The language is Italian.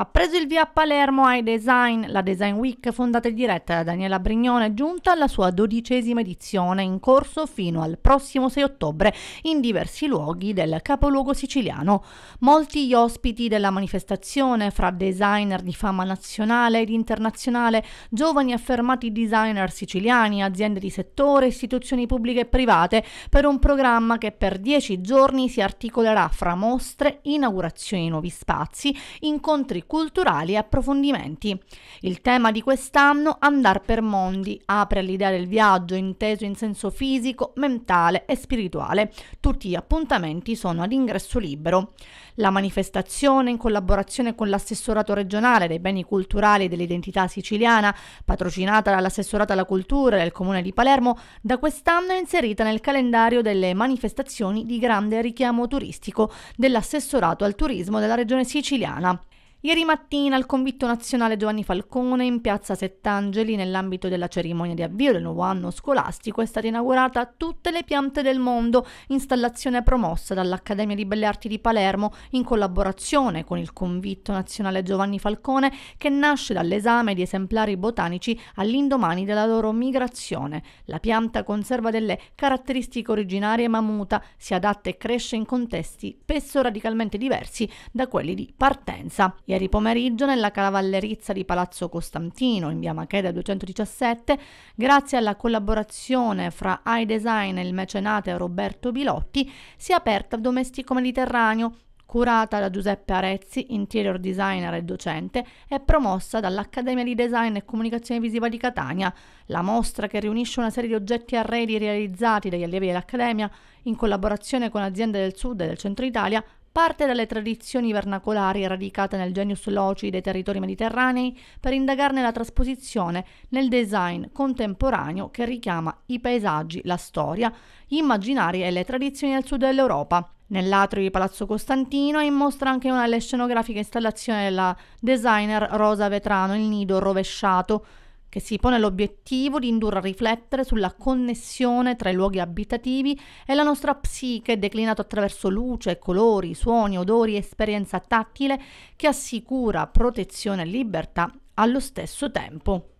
Ha preso il via a Palermo ai Design, la Design Week fondata e diretta da Daniela Brignone, giunta alla sua dodicesima edizione in corso fino al prossimo 6 ottobre in diversi luoghi del capoluogo siciliano. Molti gli ospiti della manifestazione, fra designer di fama nazionale ed internazionale, giovani affermati designer siciliani, aziende di settore, istituzioni pubbliche e private, per un programma che per dieci giorni si articolerà fra mostre, inaugurazioni di nuovi spazi, incontri culturali e approfondimenti. Il tema di quest'anno, Andar per mondi, apre all'idea del viaggio inteso in senso fisico, mentale e spirituale. Tutti gli appuntamenti sono ad ingresso libero. La manifestazione, in collaborazione con l'assessorato regionale dei beni culturali e dell'identità siciliana, patrocinata dall'assessorato alla cultura del comune di Palermo, da quest'anno è inserita nel calendario delle manifestazioni di grande richiamo turistico dell'assessorato al turismo della regione siciliana. Ieri mattina al convitto nazionale Giovanni Falcone in piazza Settangeli, nell'ambito della cerimonia di avvio del nuovo anno scolastico, è stata inaugurata Tutte le piante del mondo, installazione promossa dall'Accademia di Belle Arti di Palermo in collaborazione con il convitto nazionale Giovanni Falcone, che nasce dall'esame di esemplari botanici all'indomani della loro migrazione. La pianta conserva delle caratteristiche originarie ma muta, si adatta e cresce in contesti spesso radicalmente diversi da quelli di partenza. Ieri pomeriggio nella cavallerizza di Palazzo Costantino, in via Macheda 217, grazie alla collaborazione fra iDesign e il mecenate Roberto Bilotti, si è aperta il Domestico Mediterraneo, curata da Giuseppe Arezzi, interior designer e docente, e promossa dall'Accademia di Design e Comunicazione Visiva di Catania, la mostra che riunisce una serie di oggetti e arredi realizzati dagli allievi dell'Accademia in collaborazione con aziende del sud e del centro Italia Parte dalle tradizioni vernacolari radicate nel genius loci dei territori mediterranei per indagarne la trasposizione nel design contemporaneo che richiama i paesaggi, la storia, gli immaginari e le tradizioni del sud dell'Europa. Nell'atrio di Palazzo Costantino è in mostra anche una delle scenografiche installazioni della designer Rosa Vetrano, il nido rovesciato, che si pone l'obiettivo di indurre a riflettere sulla connessione tra i luoghi abitativi e la nostra psiche, declinato attraverso luce, colori, suoni, odori, esperienza tattile che assicura protezione e libertà allo stesso tempo.